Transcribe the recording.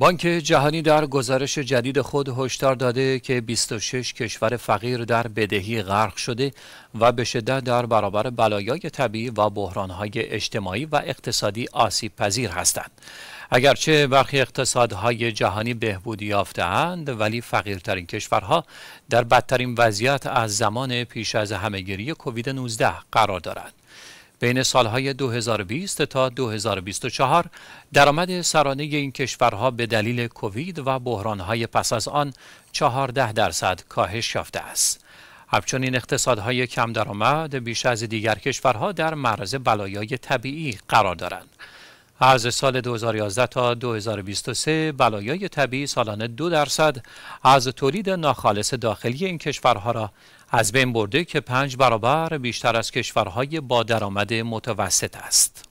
بانک جهانی در گزارش جدید خود هشدار داده که 26 کشور فقیر در بدهی غرق شده و به شدت در برابر بلایای طبیعی و بحرانهای اجتماعی و اقتصادی آسیب پذیر هستند. اگرچه برخی اقتصادهای جهانی بهبودی یافتهاند ولی فقیرترین کشورها در بدترین وضعیت از زمان پیش از همهگیری کووید 19 قرار دارند. بین سالهای 2020 تا 2024 درآمد سرانه این کشورها به دلیل کووید و بحرانهای پس از آن 14 درصد کاهش یافته است. همچنین اقتصادهای کم درآمد بیش از دیگر کشورها در معرض بلایای طبیعی قرار دارند. از سال 2011 تا 2023 بلایای طبیعی سالانه دو درصد از تولید ناخالص داخلی این کشورها را از بین برده که پنج برابر بیشتر از کشورهای با درآمد متوسط است.